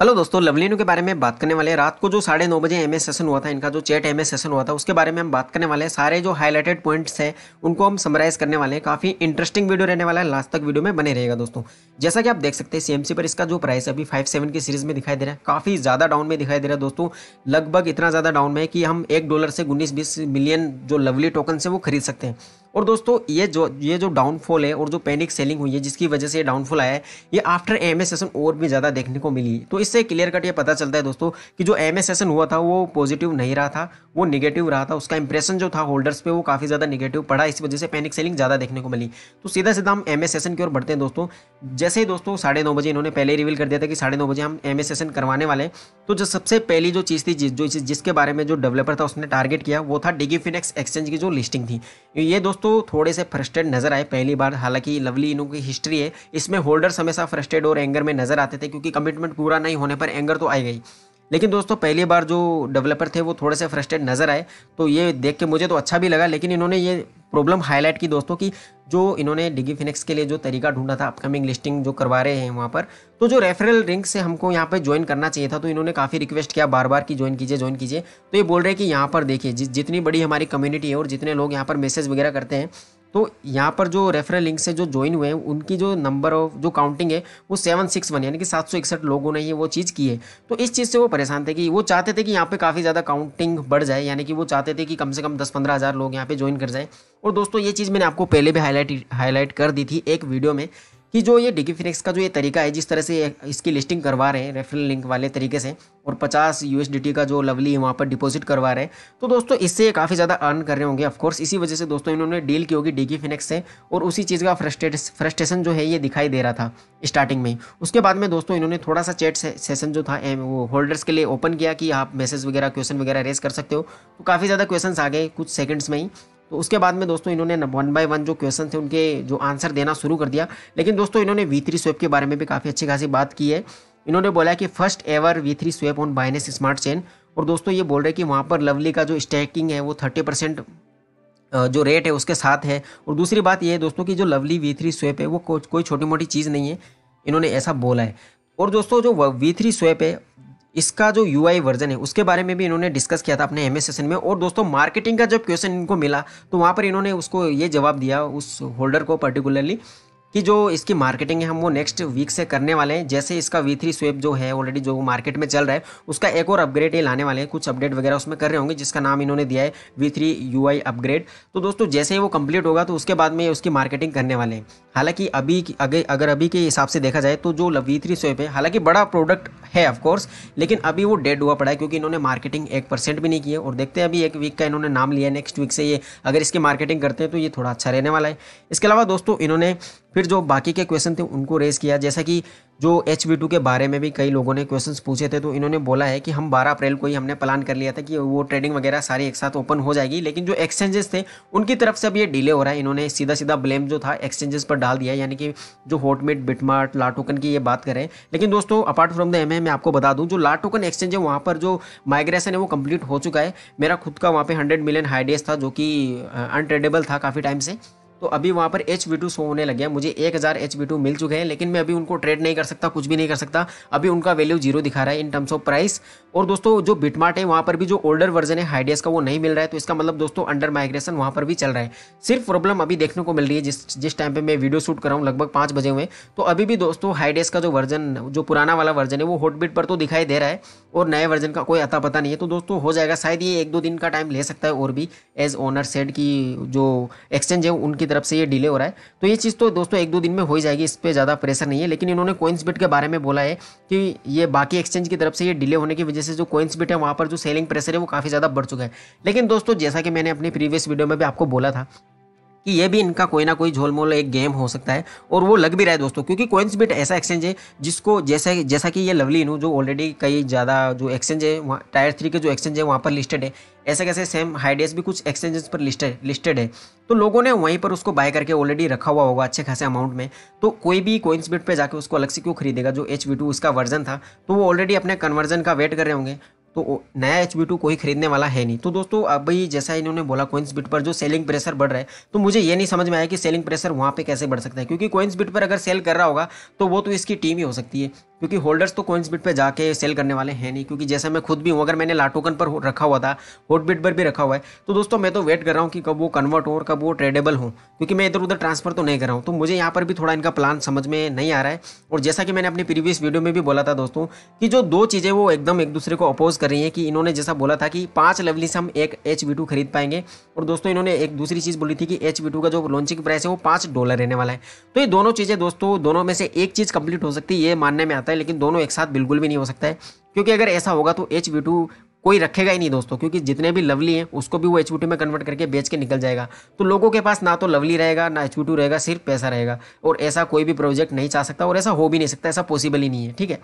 hello दोस्तों लवलीनू के बारे में बात करने वाले रात को जो साढ़े नौ बजे एमएस सेशन हुआ था इनका जो चैट एमएस सेशन हुआ था उसके बारे में हम बात करने वाले हैं सारे जो हाईलाइटेड पॉइंट्स हैं उनको हम समराइज करने वाले हैं काफ़ी इंटरेस्टिंग वीडियो रहने वाला है लास्ट तक वीडियो में बने रहेगा दोस्तों जैसा कि आप देख सकते हैं सीएमसी पर इसका जो प्राइस अभी फाइव सेवन की सीरीज में दिखाई दे रहा है काफ़ी ज़्यादा डाउन में दिखाई दे रहा है दोस्तों लगभग इतना ज़्यादा डाउन में कि हम एक डॉलर से उन्नीस बीस मिलियन जो लवली टोकन से वो खरीद सकते हैं और दोस्तों ये जो ये जो डाउनफॉल है और जो पैनिक सेलिंग हुई है जिसकी वजह से ये डाउनफॉल आया है ये आफ्टर एम सेशन और भी ज़्यादा देखने को मिली तो इससे क्लियर कट ये पता चलता है दोस्तों कि जो एम सेशन हुआ था वो पॉजिटिव नहीं रहा था वो निगेटिव रहा था उसका इंप्रेशन जो था होल्डर्स पर वो काफ़ी ज़्यादा निगेटिव पड़ा इस वजह से पैनिक सेलिंग ज़्यादा देखने को मिली तो सीधा सीधा हम एम सेशन की ओर बढ़ते हैं दोस्तों जैसे ही दोस्तों साढ़े नौ बजे इन्होंने पहले रिवील कर दिया था कि साढ़े नौ बजे हम एम सेशन करवाने वाले तो जो सबसे पहली जो चीज़ थी जो जिसके बारे में जो डेवलपर था उसने टारगेट किया वो था डिगी फिनेक्स एक्सचेंज की जो लिस्टिंग थी ये दोस्तों दोस्तों थोड़े से फ्रस्ट्रेट नजर आए पहली बार हालांकि लवली इनों की हिस्ट्री है इसमें होल्डर्स हमेशा फ्रस्ट्रेट और एंगर में नजर आते थे क्योंकि कमिटमेंट पूरा नहीं होने पर एंगर तो आई गई लेकिन दोस्तों पहली बार जो डेवलपर थे वो थोड़े से फ्रस्ट्रेट नज़र आए तो ये देख के मुझे तो अच्छा भी लगा लेकिन इन्होंने ये प्रॉब्लम हाईलाइट की दोस्तों कि जो इन्होंने डिगी फिनिक्स के लिए जो तरीका ढूंढा था अपकमिंग लिस्टिंग जो करवा रहे हैं वहाँ पर तो जो रेफरल रिंक से हमको यहाँ पर ज्वाइन करना चाहिए था तो इन्होंने काफ़ी रिक्वेस्ट किया बार बार कि ज्वाइन कीजिए ज्वाइन कीजिए तो ये बोल रहे हैं कि यहाँ पर देखिए जितनी बड़ी हमारी कम्युनिटी है और जितने लोग यहाँ पर मैसेज वगैरह करते हैं तो यहाँ पर जो रेफरल लिंक से जो ज्वाइन हुए हैं उनकी जो नंबर ऑफ जो काउंटिंग है वो सेवन सिक्स वन यानी कि सात सौ इकसठ लोगों ने ये वो चीज़ की है तो इस चीज़ से वो परेशान थे कि वो चाहते थे कि यहाँ पे काफ़ी ज़्यादा काउंटिंग बढ़ जाए यानी कि वो चाहते थे कि कम से कम दस पंद्रह हज़ार लोग यहाँ पे ज्वाइन कर जाए और दोस्तों ये चीज़ मैंने आपको पहले भी हाईलाइट हाईलाइट कर दी थी एक वीडियो में कि जो ये डिगी फिनिक्स का जो ये तरीका है जिस तरह से इसकी लिस्टिंग करवा रहे हैं रेफरल लिंक वाले तरीके से और 50 यू का जो लवली वहाँ पर डिपॉजिट करवा रहे हैं तो दोस्तों इससे काफ़ी ज़्यादा अर्न कर रहे होंगे ऑफकोर्स इसी वजह से दोस्तों इन्होंने डील की होगी डिगी फिनिक्स से और उसी चीज़ का फ्रस्ट्रेट फ्रस्ट्रेशन जो है ये दिखाई दे रहा था स्टार्टिंग में उसके बाद में दोस्तों इन्होंने थोड़ा सा चैट से, सेशन जो था वो होल्डर्स के लिए ओपन किया कि आप मैसेज वगैरह क्वेश्चन वगैरह रेस कर सकते हो तो काफ़ी ज़्यादा क्वेश्चन आ गए कुछ सेकेंड्स में ही तो उसके बाद में दोस्तों इन्होंने वन बाय वन जो क्वेश्चन थे उनके जो आंसर देना शुरू कर दिया लेकिन दोस्तों इन्होंने वी थ्री स्वेप के बारे में भी काफ़ी अच्छी खासी बात की है इन्होंने बोला कि first ever V three swap on Binance smart chain और दोस्तों ये बोल रहे हैं कि वहाँ पर लवली का जो स्टैकिंग है वो थर्टी परसेंट जो रेट है उसके साथ है और दूसरी बात ये है दोस्तों कि जो लवली वी थ्री स्वेप है वो कोई छोटी मोटी चीज़ नहीं है इन्होंने ऐसा बोला है और दोस्तों जो वी थ्री स्वेप है इसका जो यू वर्जन है उसके बारे में भी इन्होंने डिस्कस किया था अपने एम सेशन में और दोस्तों मार्केटिंग का जब क्वेश्चन इनको मिला तो वहाँ पर इन्होंने उसको ये जवाब दिया उस होल्डर को पर्टिकुलरली कि जो इसकी मार्केटिंग है हम वो नेक्स्ट वीक से करने वाले हैं जैसे इसका वी थ्री स्वेप जो है ऑलरेडी जो मार्केट में चल रहा है उसका एक और अपग्रेड ये लाने वाले हैं कुछ अपडेट वगैरह उसमें कर रहे होंगे जिसका नाम इन्होंने दिया है वी थ्री यू अपग्रेड तो दोस्तों जैसे ही वो कंप्लीट होगा तो उसके बाद में उसकी मार्केटिंग करने वाले हैं हालांकि अभी अगर अगर अभी के हिसाब से देखा जाए तो जो वी थ्री स्वेप है हालांकि बड़ा प्रोडक्ट है ऑफकोर्स लेकिन अभी वो डेड हुआ पड़ा है क्योंकि इन्होंने मार्केटिंग एक परसेंट भी नहीं की है और देखते हैं अभी एक वीक का इन्होंने नाम लिया नेक्स्ट वीक से ये अगर इसकी मार्केटिंग करते हैं तो ये थोड़ा अच्छा रहने वाला है इसके अलावा दोस्तों इन्होंने फिर जो बाकी के क्वेश्चन थे उनको रेज़ किया जैसा कि जो एच के बारे में भी कई लोगों ने क्वेश्चंस पूछे थे तो इन्होंने बोला है कि हम 12 अप्रैल को ही हमने प्लान कर लिया था कि वो ट्रेडिंग वगैरह सारी एक साथ ओपन हो जाएगी लेकिन जो एक्सचेंजेस थे उनकी तरफ से अब ये डिले हो रहा है इन्होंने सीधा सीधा ब्लेम जो था एक्सचेंजेस पर डाल दिया यानी कि जो हॉटमिट बिटमार्ट लाटोकन की ये बात करें लेकिन दोस्तों अपार्ट फ्रॉम द एम मैं आपको बता दूँ जो लाटोकन एक्सचेंज है वहाँ पर जो माइग्रेशन है वो कम्प्लीट हो चुका है मेरा खुद का वहाँ पर हंड्रेड मिलियन हाई डेज था जो कि अनट्रेडेबल था काफ़ी टाइम से तो अभी वहाँ पर एच वी टू शो होने लगे हैं मुझे एक हज़ार एच वी टू मिल चुके हैं लेकिन मैं अभी उनको ट्रेड नहीं कर सकता कुछ भी नहीं कर सकता अभी उनका वैल्यू जीरो दिखा रहा है इन टर्म्स ऑफ प्राइस और दोस्तों जो बिटमार्ट है वहाँ पर भी जो ओल्डर वर्जन है हाइडियस का वो नहीं मिल रहा है तो इसका मतलब दोस्तों अंडर माइग्रेशन वहाँ पर भी चल रहा है सिर्फ प्रॉब्लम अभी देखने को मिल रही है जिस जिस टाइम पर मैं वीडियो शूट कर रहा हूँ लगभग पाँच बजे हुए तो अभी भी दोस्तों हाइडेस का जो वर्जन जो पुराना वाला वर्जन है वो हॉटबिट पर तो दिखाई दे रहा है और नए वर्जन का कोई अता पता नहीं है तो दोस्तों हो जाएगा शायद ये एक दो दिन का टाइम ले सकता है और भी एज ओनर सेड की जो एक्सचेंज है उनकी तरफ से ये डिले हो रहा है तो ये चीज़ तो दोस्तों एक दो दिन में हो ही जाएगी इस पर ज़्यादा प्रेशर नहीं है लेकिन इन्होंने कोइंस बिट के बारे में बोला है कि ये बाकी एक्सचेंज की तरफ से ये डिले होने की वजह से जो कोइंस बिट है वहाँ पर जो सेलिंग प्रेशर है वो काफ़ी ज़्यादा बढ़ चुका है लेकिन दोस्तों जैसा कि मैंने अपनी प्रीवियस वीडियो में भी आपको बोला था कि ये भी इनका कोई ना कोई झोलमोल एक गेम हो सकता है और वो लग भी रहा है दोस्तों क्योंकि कोइंस बिट ऐसा एक्सचेंज है जिसको जैसे जैसा कि ये लवली इनू जो ऑलरेडी कई ज़्यादा जो एक्सचेंज है वहाँ टायर थ्री के जो एक्सचेंज है वहाँ पर लिस्टेड है ऐसे कैसे सेम हाइडेस भी कुछ एक्सचेंजेस पर लिस्टेड लिस्टेड है तो लोगों ने वहीं पर उसको बाय करके ऑलरेडी रखा हुआ होगा अच्छे खासे अमाउंट में तो कोई भी कोइंस बिट पर जाकर उसको अलग से क्यों खरीदेगा जो एच वी टू उसका वर्जन था तो वो ऑलरेडी अपने कन्वर्जन का वेट कर रहे होंगे तो नया एच बी टू कोई खरीदने वाला है नहीं तो दोस्तों अभी जैसा इन्होंने बोला कोइंस बिट पर जो सेलिंग प्रेशर बढ़ रहा है तो मुझे ये नहीं समझ में आया कि सेलिंग प्रेशर वहाँ पे कैसे बढ़ सकता है क्योंकि कोइंस बिट पर अगर सेल कर रहा होगा तो वो तो इसकी टीम ही हो सकती है क्योंकि होल्डर्स तो कोइंस बिट पर जाके सेल करने वाले हैं नहीं क्योंकि जैसा मैं खुद भी हूँ अगर मैंने लाटोकन पर रखा हुआ था होट बिट पर भी रखा हुआ है तो दोस्तों मैं तो वेट कर रहा हूँ कि कब वो कन्वर्ट हो और कब वो ट्रेडेबल हो क्योंकि मैं इधर उधर ट्रांसफर तो नहीं कर रहा हूँ तो मुझे यहाँ पर भी थोड़ा इनका प्लान समझ में नहीं आ रहा है और जैसा कि मैंने अपनी प्रीवियस वीडियो में भी बोला था दोस्तों की जो दो चीज़ें वो एकदम एक दूसरे को अपोज कर रही है कि इन्होंने जैसा बोला था कि पाँच लेवली से हम एक एच खरीद पाएंगे और दोस्तों इन्होंने एक दूसरी चीज़ बोली थी कि एच का जो लॉन्चिंग प्राइस है वो पाँच डॉलर रहने वाला है तो ये दोनों चीज़ें दोस्तों दोनों में से एक चीज़ कंप्लीट हो सकती है ये मानने में आता है है लेकिन दोनों एक साथ बिल्कुल भी नहीं हो सकता है क्योंकि अगर ऐसा होगा तो एच कोई रखेगा ही नहीं दोस्तों क्योंकि जितने भी लवली हैं उसको भी वो एच में कन्वर्ट करके बेच के निकल जाएगा तो लोगों के पास ना तो लवली रहेगा ना एच रहेगा सिर्फ पैसा रहेगा और ऐसा कोई भी प्रोजेक्ट नहीं चाह सकता और ऐसा हो भी नहीं सकता ऐसा पॉसिबल ही नहीं है ठीक है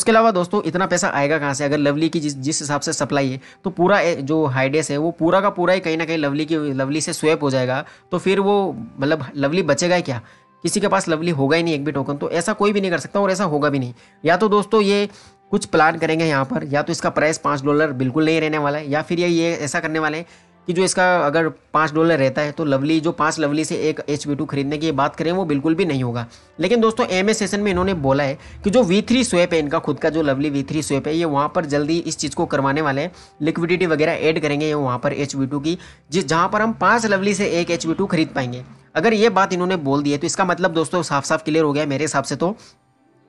उसके अलावा दोस्तों इतना पैसा आएगा कहाँ से अगर लवली की जिस जिस हिसाब से सप्लाई है तो पूरा जो हाइडेस है वो पूरा का पूरा ही कहीं ना कहीं लवली की लवली से स्वेप हो जाएगा तो फिर वो मतलब लवली बचेगा ही क्या किसी के पास लवली होगा ही नहीं एक भी टोकन तो ऐसा कोई भी नहीं कर सकता और ऐसा होगा भी नहीं या तो दोस्तों ये कुछ प्लान करेंगे यहाँ पर या तो इसका प्राइस पाँच डॉलर बिल्कुल नहीं रहने वाला है या फिर ये ये ऐसा करने वाले हैं कि जो इसका अगर पाँच डॉलर रहता है तो लवली जो पाँच लवली से एक एच वी टू खरीदने की बात करें वो बिल्कुल भी नहीं होगा लेकिन दोस्तों एम ए सेशन में इन्होंने बोला है कि जो वी थ्री स्वेप है इनका खुद का जो लवली वी थ्री स्वेप है ये वहाँ पर जल्दी इस चीज़ को करवाने वाले हैं लिक्विडिटी वगैरह ऐड करेंगे ये वहाँ पर एच वी टू की जिस जहाँ पर हम पाँच लवली से एक एच वी टू खरीद पाएंगे अगर ये बात इन्होंने बोल दी है तो इसका मतलब दोस्तों साफ साफ क्लियर हो गया मेरे हिसाब से तो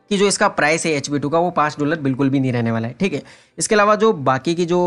कि जो इसका प्राइस है एच का वो पाँच डॉलर बिल्कुल भी नहीं रहने वाला है ठीक है इसके अलावा जो बाकी की जो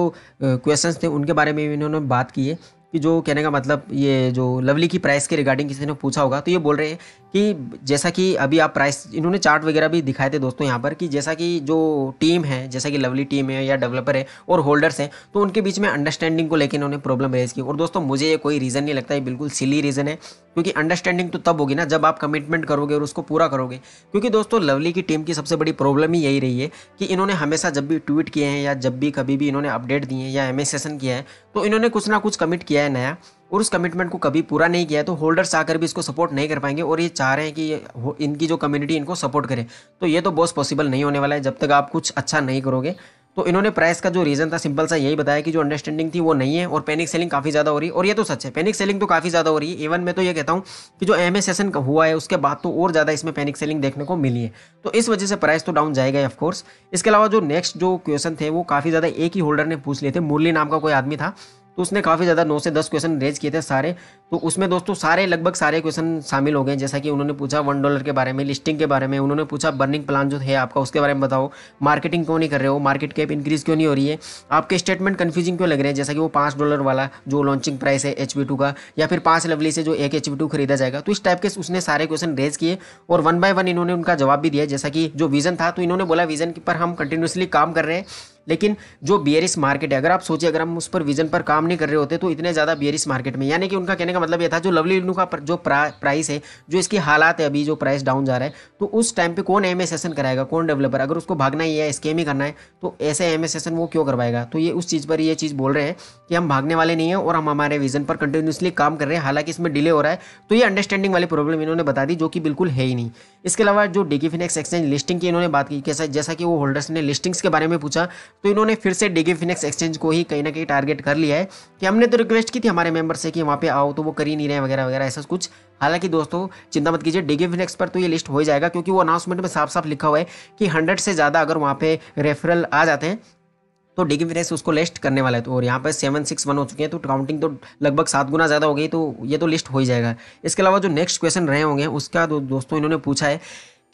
क्वेश्चंस थे उनके बारे में भी इन्होंने बात की है कि जो कहने का मतलब ये जो लवली की प्राइस के रिगार्डिंग किसी ने पूछा होगा तो ये बोल रहे हैं कि जैसा कि अभी आप प्राइस इन्होंने चार्ट वगैरह भी दिखाए थे दोस्तों यहाँ पर कि जैसा कि जो टीम है जैसा कि लवली टीम है या डेवलपर है और होल्डर्स हैं तो उनके बीच में अंडरस्टैंडिंग को लेकर इन्होंने प्रॉब्लम रेज की और दोस्तों मुझे ये कोई रीज़न नहीं लगता है बिल्कुल सिली रीज़न है क्योंकि अंडरस्टैंडिंग तो तब होगी ना जब आप कमिटमेंट करोगे और उसको पूरा करोगे क्योंकि दोस्तों लवली की टीम की सबसे बड़ी प्रॉब्लम ही यही रही है कि इन्होंने हमेशा जब भी ट्वीट किए हैं या जब भी कभी भी इन्होंने अपडेट दिए हैं या एम किया है तो इन्होंने कुछ ना कुछ कमिट किया किया है नया और उस कमिटमेंट को कभी पूरा नहीं किया है तो होल्डर्स आकर भी इसको सपोर्ट नहीं कर पाएंगे और ये चाह रहे हैं कि इनकी जो कम्युनिटी इनको सपोर्ट करे तो ये तो बॉस पॉसिबल नहीं होने वाला है जब तक आप कुछ अच्छा नहीं करोगे तो इन्होंने प्राइस का जो रीज़न था सिंपल सा यही बताया कि जो अंडरस्टैंडिंग थी वो नहीं है और पैनिक सेलिंग काफ़ी ज़्यादा हो रही है और ये तो सच है पैनिक सेलिंग तो काफ़ी ज़्यादा हो रही है इवन मैं तो ये कहता हूँ कि जो एम सेशन हुआ है उसके बाद तो और ज़्यादा इसमें पैनिक सेलिंग देखने को मिली है तो इस वजह से प्राइस तो डाउन जाएगा ऑफकोर्स इसके अलावा जो नेक्स्ट जो क्वेश्चन थे वो काफ़ी ज़्यादा एक ही होल्डर ने पूछ लिए थे मुरली नाम का कोई आदमी था तो उसने काफ़ी ज़्यादा नौ से दस क्वेश्चन रेज किए थे सारे तो उसमें दोस्तों सारे लगभग सारे क्वेश्चन शामिल हो गए जैसा कि उन्होंने पूछा वन डॉलर के बारे में लिस्टिंग के बारे में उन्होंने पूछा बर्निंग प्लान जो है आपका उसके बारे में बताओ मार्केटिंग क्यों नहीं कर रहे हो मार्केट कैप इंक्रीज क्यों नहीं हो रही है आपके स्टेटमेंट कन्फ्यूजिंग क्यों लग रहे हैं जैसा कि वो पाँच डॉलर वाला जो लॉन्चिंग प्राइस है एच का या फिर पाँच लेवली से जो एक एच खरीदा जाएगा तो इस टाइप के उसने सारे क्वेश्चन रेज किए और वन बाय वन इन्होंने उनका जवाब भी दिया जैसा कि जो विजन था तो इन्होंने बोला विजन पर हम कंटिन्यूसली काम कर रहे हैं लेकिन जो बियरिस मार्केट है अगर आप सोचिए अगर हम उस पर विजन पर काम नहीं कर रहे होते तो इतने ज़्यादा बियरिस मार्केट में यानी कि उनका कहने का मतलब ये था जो लवली लिनू का जो प्राइस है जो इसकी हालात है अभी जो प्राइस डाउन जा रहा है तो उस टाइम पर कौन एम सेशन कराएगा कौन डेवलपर अगर उसको भागना ही है स्केम ही करना है तो ऐसे एम सेशन वो क्यों करवाएगा तो ये उस चीज़ पर ये चीज़ बोल रहे हैं कि हम भागने वाले नहीं हैं और हम हमारे विजन पर कंटिन्यूसली काम कर रहे हैं हालांकि इसमें डिले हो रहा है तो ये अंडरस्टैंडिंग वाली प्रॉब्लम इन्होंने बता दी जो कि बिल्कुल है ही नहीं इसके अलावा जो डिगी एक्सचेंज लिस्टिंग की इन्होंने बात की कैसा जैसा कि वो होल्डर्स ने लिस्टिंग्स के बारे में पूछा तो इन्होंने फिर से डेगे फिनिक्स एक्सचेंज को ही कहीं ना कहीं टारगेट कर लिया है कि हमने तो रिक्वेस्ट की थी हमारे मेंबर से कि वहाँ पे आओ तो वो कर ही नहीं रहे वगैरह वगैरह ऐसा कुछ हालांकि दोस्तों चिंता मत कीजिए डेगे फिनिक्स पर तो ये लिस्ट हो जाएगा क्योंकि वो अनाउंसमेंट में साफ साफ लिखा हुआ है कि हंड्रेड से ज़्यादा अगर वहाँ पे रेफरल आ जाते हैं तो डिगी फिनेक्स उसको लिस्ट करने वाला है तो और यहाँ पर सेवन सिक्स वन हो चुके हैं तो काउंटिंग तो लगभग सात गुना ज़्यादा हो गई तो ये तो लिस्ट हो ही जाएगा इसके अलावा जो नेक्स्ट क्वेश्चन रहे होंगे उसका दो, दोस्तों इन्होंने पूछा है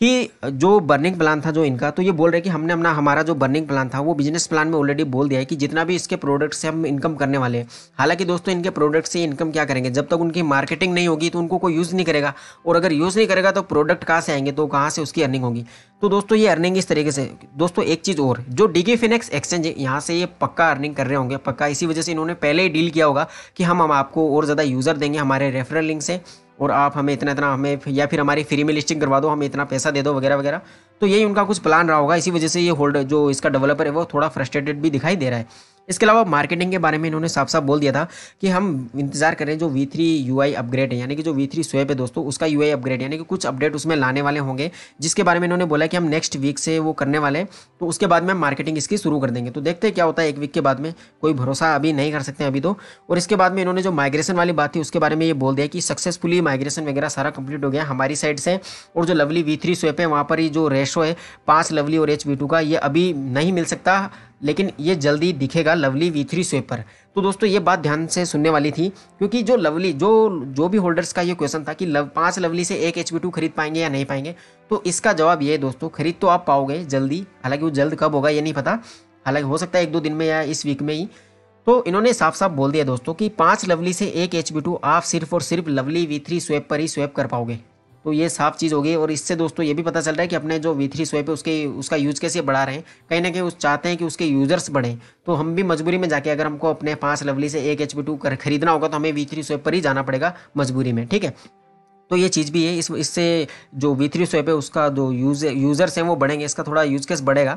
कि जो बर्निंग प्लान था जो इनका तो ये बोल रहे हैं कि हमने अपना हमारा जो बर्निंग प्लान था वो बिजनेस प्लान में ऑलरेडी बोल दिया है कि जितना भी इसके प्रोडक्ट से हम इनकम करने वाले हैं हालांकि दोस्तों इनके प्रोडक्ट से इनकम क्या करेंगे जब तक उनकी मार्केटिंग नहीं होगी तो उनको कोई यूज़ नहीं करेगा और अगर यूज़ नहीं करेगा तो प्रोडक्ट कहाँ से आएंगे तो कहाँ से उसकी अर्निंग होगी तो दोस्तों ये अर्निंग इस तरीके से दोस्तों एक चीज़ और जो डीके फिनेक्स एक्सचेंज है यहाँ से ये पक्का अर्निंग कर रहे होंगे पक्का इसी वजह से इन्होंने पहले ही डील किया होगा कि हम हम आपको और ज़्यादा यूज़र देंगे हमारे रेफरल लिंक से और आप हमें इतना इतना हमें या फिर हमारी फ्री में लिस्टिंग करवा दो हमें इतना पैसा दे दो वगैरह वगैरह तो यही उनका कुछ प्लान रहा होगा इसी वजह से ये होल्डर जो इसका डेवलपर है वो थोड़ा फ्रस्ट्रेटेड भी दिखाई दे रहा है इसके अलावा मार्केटिंग के बारे में इन्होंने साफ साफ बोल दिया था कि हम इंतजार करें जो V3 UI अपग्रेड है यानी कि जो V3 थ्री स्वेप है दोस्तों उसका UI अपग्रेड यानी कि कुछ अपडेट उसमें लाने वाले होंगे जिसके बारे में इन्होंने बोला कि हम नेक्स्ट वीक से वो करने वाले हैं तो उसके बाद में हम मार्केटिंग इसकी शुरू कर देंगे तो देखते हैं क्या होता है एक वीक के बाद में कोई भरोसा अभी नहीं कर सकते अभी तो और इसके बाद में इन्होंने जो माइग्रेशन वाली बात थी उसके बारे में ये बोल दिया कि सक्सेसफुली माइग्रेशन वगैरह सारा कंप्लीट हो गया हमारी साइड से और जो लवली वी थ्री स्वेप है वहाँ पर ही जो रेस्ट फ्रेश हो पाँच लवली और एच वी टू का ये अभी नहीं मिल सकता लेकिन ये जल्दी दिखेगा लवली वी थ्री स्वेप पर तो दोस्तों ये बात ध्यान से सुनने वाली थी क्योंकि जो लवली जो जो भी होल्डर्स का ये क्वेश्चन था कि लव पाँच लवली से एक एच टू खरीद पाएंगे या नहीं पाएंगे तो इसका जवाब ये है दोस्तों खरीद तो आप पाओगे जल्दी हालांकि वो जल्द कब होगा ये नहीं पता हालांकि हो सकता है एक दो दिन में या इस वीक में ही तो इन्होंने साफ साफ बोल दिया दोस्तों कि पांच लवली से एक एच आप सिर्फ और सिर्फ लवली वी थ्री स्वेप पर ही स्वेप कर पाओगे तो ये साफ चीज़ होगी और इससे दोस्तों ये भी पता चल रहा है कि अपने जो वी थ्री स्वैप है उसके उसका यूज कैसे बढ़ा रहे हैं कहीं ना कहीं उस चाहते हैं कि उसके यूजर्स बढ़ें तो हम भी मजबूरी में जाके अगर हमको अपने पाँच लवली से एक एच पी टू कर खरीदना होगा तो हमें वी थ्री स्वैप पर ही जाना पड़ेगा मजबूरी में ठीक है तो ये चीज़ भी है इस इससे जो वी थ्री स्वैप है उसका जो यूज यूज़र्स हैं वो बढ़ेंगे इसका थोड़ा यूज केस बढ़ेगा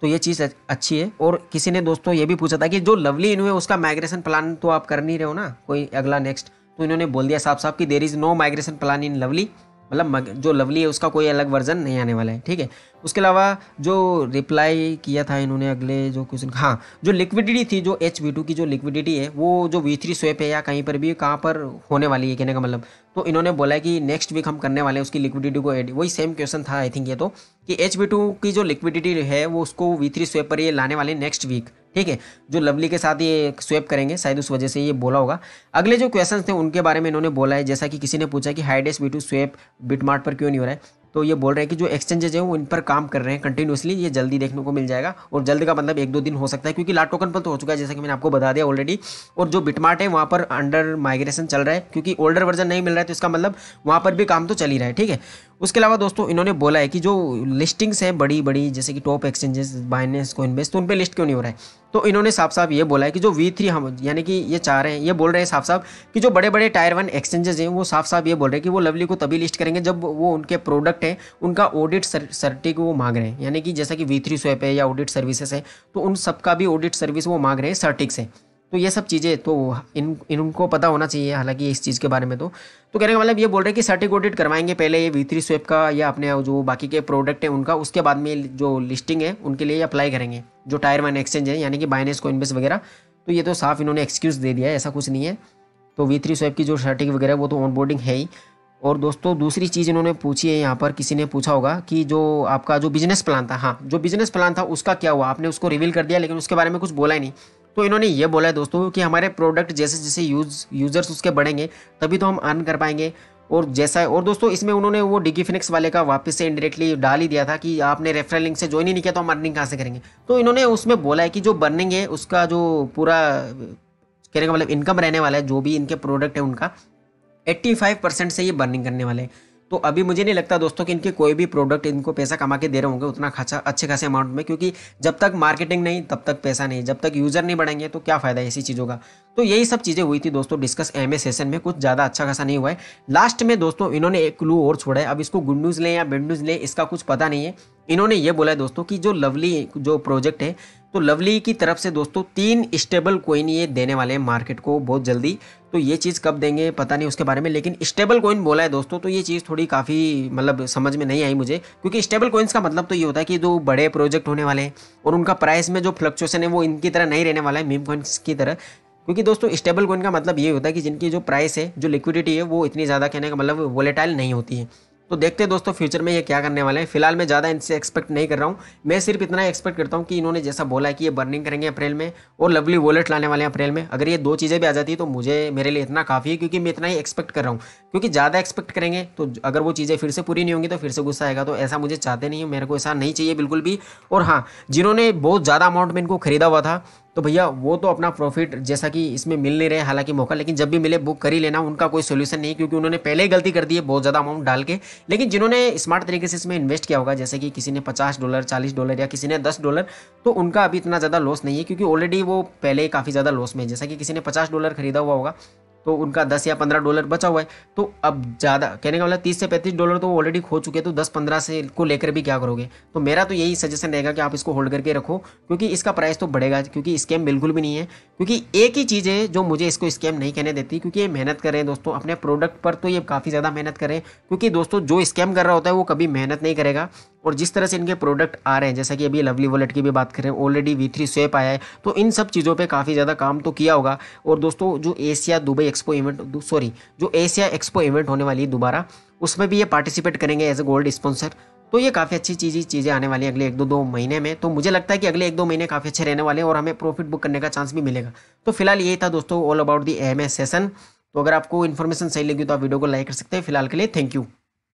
तो ये चीज़ अच्छी है और किसी ने दोस्तों ये भी पूछा था कि जो लवली इन उसका माइग्रेशन प्लान तो आप कर नहीं रहे हो ना कोई अगला नेक्स्ट तो इन्होंने बोल दिया साफ साफ कि there is no migration plan in lovely मतलब जो लवली है उसका कोई अलग वर्जन नहीं आने वाला है ठीक है उसके अलावा जो रिप्लाई किया था इन्होंने अगले जो क्वेश्चन हाँ जो लिक्विडिटी थी जो एच वी टू की जो लिक्विडिटी है वो जो वी थ्री स्वेप है या कहीं पर भी कहाँ पर होने वाली है कहने का मतलब तो इन्होंने बोला है कि नेक्स्ट वीक हम करने वाले हैं उसकी लिक्विडिटी को एड वही सेम क्वेश्चन था आई थिंक ये तो कि एच वी टू की जो लिक्विडिटी है वो उसको वी थ्री स्वेप पर ये लाने वाले नेक्स्ट वीक ठीक है जो लवली के साथ ये स्वेप करेंगे शायद उस वजह से ये बोला होगा अगले जो क्वेश्चंस थे उनके बारे में इन्होंने बोला है जैसा कि किसी ने पूछा कि हाइडेस बी टू स्वेप बिटमार्ट पर क्यों नहीं हो रहा है तो ये बोल रहे हैं कि जो एक्सचेंजेज हैं वो इन पर काम कर रहे हैं कंटिन्यूसली ये जल्दी देखने को मिल जाएगा और जल्द का मतलब एक दो दिन हो सकता है क्योंकि लाट टोकन पर तो हो चुका है जैसा कि मैंने आपको बता दिया ऑलरेडी और जो बिटमार्ट है वहाँ पर अंडर माइग्रेशन चल रहा है क्योंकि ओल्डर वर्जन नहीं मिल रहा है तो इसका मतलब वहाँ पर भी काम तो चल ही रहा है ठीक है उसके अलावा दोस्तों इन्होंने बोला है कि जो लिस्टिंग्स हैं बड़ी बड़ी जैसे कि टॉप एक्सचेंजेस बाइनेंस इन्वेस्ट तो उन पर लिस्ट क्यों नहीं हो रहा है तो इन्होंने साफ साफ ये बोला है कि जो वी थ्री हम यानी कि ये चाह रहे हैं ये बोल रहे हैं साफ साफ कि जो बड़े बड़े टायर वन एक्सचेंजेस हैं वो साफ साफ ये बोल रहे हैं कि वो लवली को तभी लिस्ट करेंगे जब वो उनके प्रोडक्ट हैं उनका ऑडिट सर्टिक वो मांग रहे हैं यानी कि जैसा कि वी थ्री स्वैप है या ऑडिट सर्विसेज है तो उन सबका भी ऑडिट सर्विस वो मांग रहे हैं सर्टिक से तो ये सब चीज़ें तो इन इनको पता होना चाहिए हालांकि इस चीज़ के बारे में तो तो कहने का मतलब ये बोल रहे हैं कि सर्टिक ऑडिट करवाएंगे पहले ये वी थ्री स्वेप का या अपने जो बाकी के प्रोडक्ट हैं उनका उसके बाद में जो लिस्टिंग है उनके लिए अप्लाई करेंगे जो टायर वन एक्सचेंज है यानी कि बाइनेस को इन्वेस्ट वगैरह तो ये तो साफ इन्होंने एक्सक्यूज़ दे दिया ऐसा कुछ नहीं है तो वी थ्री स्वेप की जो सर्टिक वगैरह वो तो ऑन बोर्डिंग है ही और दोस्तों दूसरी चीज़ इन्होंने पूछी है यहाँ पर किसी ने पूछा होगा कि जो आपका जो बिजनेस प्लान था हाँ जो बिजनेस प्लान था उसका क्या हुआ आपने उसको रिवील कर दिया लेकिन उसके बारे में कुछ बोला ही नहीं तो इन्होंने ये बोला है दोस्तों कि हमारे प्रोडक्ट जैसे जैसे यूज यूज़र्स उसके बढ़ेंगे तभी तो हम अर्न कर पाएंगे और जैसा है और दोस्तों इसमें उन्होंने वो डिगी फिनिक्स वाले का वापस से इंडिरेक्टली डाल ही दिया था कि आपने रेफरल लिंक से ज्वाइन ही नहीं किया तो हम अर्निंग कहाँ से करेंगे तो इन्होंने उसमें बोला है कि जो बर्निंग है उसका जो पूरा कहने का मतलब इनकम रहने वाला है जो भी इनके प्रोडक्ट है उनका फाइव परसेंट से ये बर्निंग करने वाले हैं तो अभी मुझे नहीं लगता दोस्तों कि इनके कोई भी प्रोडक्ट इनको पैसा कमा के दे रहे होंगे उतना खासा अच्छे खासे अमाउंट में क्योंकि जब तक मार्केटिंग नहीं तब तक पैसा नहीं जब तक यूज़र नहीं बढ़ेंगे तो क्या फ़ायदा है ऐसी चीज़ों का तो यही सब चीज़ें हुई थी दोस्तों डिस्कस एम सेशन में कुछ ज़्यादा अच्छा खासा नहीं हुआ है लास्ट में दोस्तों इन्होंने एक क्लू और छोड़ा है अब इसको गुड न्यूज़ लें या बेड न्यूज़ लें इसका कुछ पता नहीं है इन्होंने ये बोला है दोस्तों कि जो लवली जो प्रोजेक्ट है तो लवली की तरफ से दोस्तों तीन स्टेबल कोइन ये देने वाले हैं मार्केट को बहुत जल्दी तो ये चीज़ कब देंगे पता नहीं उसके बारे में लेकिन स्टेबल कोइन बोला है दोस्तों तो ये चीज़ थोड़ी काफ़ी मतलब समझ में नहीं आई मुझे क्योंकि स्टेबल कोइंस का मतलब तो ये होता है कि जो बड़े प्रोजेक्ट होने वाले हैं और उनका प्राइस में जो फ्लक्चुएसन है वो इनकी तरह नहीं रहने वाला है मीम कोइंस की तरह क्योंकि दोस्तों स्टेबल कोइन का मतलब ये होता है कि जिनकी जो प्राइस है जो लिक्विडिटी है वो इतनी ज़्यादा कहने का मतलब वोलेटाइल नहीं होती है तो देखते हैं दोस्तों फ्यूचर में ये क्या करने वाले हैं फिलहाल मैं ज़्यादा इनसे एक्सपेक्ट नहीं कर रहा हूँ मैं सिर्फ इतना एक्सपेक्ट करता हूँ कि इन्होंने जैसा बोला है कि ये बर्निंग करेंगे अप्रैल में और लवली वॉलेट लाने वाले हैं अप्रैल में अगर ये दो चीज़ें भी आ जाती तो मुझे मेरे लिए इतना काफ़ी है क्योंकि मैं इतना ही एक्सपेक्ट कर रहा हूँ क्योंकि ज़्यादा एक्सपेक्ट करेंगे तो अगर वो चीज़ें फिर से पूरी नहीं होंगी तो फिर से गुस्सा आएगा तो ऐसा मुझे चाहते नहीं मेरे को ऐसा नहीं चाहिए बिल्कुल भी और हाँ जिन्होंने बहुत ज़्यादा अमाउंट में इनको खरीदा हुआ था तो भैया वो तो अपना प्रॉफिट जैसा कि इसमें मिल नहीं रहे हालांकि मौका लेकिन जब भी मिले बुक कर ही लेना उनका कोई सोल्यूशन नहीं क्योंकि उन्होंने पहले ही गलती कर दी है बहुत ज़्यादा अमाउंट डाल के लेकिन जिन्होंने स्मार्ट तरीके से इसमें इन्वेस्ट किया होगा जैसे कि किसी ने पचास डॉलर चालीस डॉलर या किसी ने दस डॉलर तो उनका अभी इतना ज़्यादा लॉस नहीं है क्योंकि ऑलरेडी वो पहले काफ़ी ज़्यादा लॉस में है जैसा कि किसी ने पचास डॉलर खरीदा हुआ होगा तो उनका दस या पंद्रह डॉलर बचा हुआ है तो अब ज़्यादा कहने का मतलब तीस से पैंतीस डॉलर तो ऑलरेडी खो चुके हैं तो दस पंद्रह से को लेकर भी क्या करोगे तो मेरा तो यही सजेशन रहेगा कि आप इसको होल्ड करके रखो क्योंकि इसका प्राइस तो बढ़ेगा क्योंकि स्कैम बिल्कुल भी नहीं है क्योंकि एक ही चीज़ है जो मुझे इसको स्कैम नहीं कहने देती क्योंकि ये मेहनत कर रहे हैं दोस्तों अपने प्रोडक्ट पर तो ये काफ़ी ज़्यादा मेहनत कर रहे हैं क्योंकि दोस्तों जो स्कैम कर रहा होता है वो कभी मेहनत नहीं करेगा और जिस तरह से इनके प्रोडक्ट आ रहे हैं जैसा कि अभी लवली वॉलेट की भी बात करें ऑलरेडी वी थ्री स्वेप आया है तो इन सब चीज़ों पे काफ़ी ज़्यादा काम तो किया होगा और दोस्तों जो Asia Dubai expo event sorry जो एशिया एक्सपो इवेंट होने वाली है दोबारा उसमें भी ये पार्टिसिपेट करेंगे एज ए गोल्ड स्पॉन्सर तो ये काफ़ी अच्छी चीज़ चीज़ें आने वाली हैं अगले एक दो दो महीने में तो मुझे लगता है कि अगले एक दो महीने काफ़ी अच्छे रहने वाले हैं और हमें प्रॉफिट बुक करने का चांस भी मिलेगा तो फिलहाल यही था दोस्तों all about the M session तो अगर आपको इन्फॉर्मेशन सही लगी तो आप वीडियो को लाइक कर सकते हैं फिलहाल के लिए थैंक यू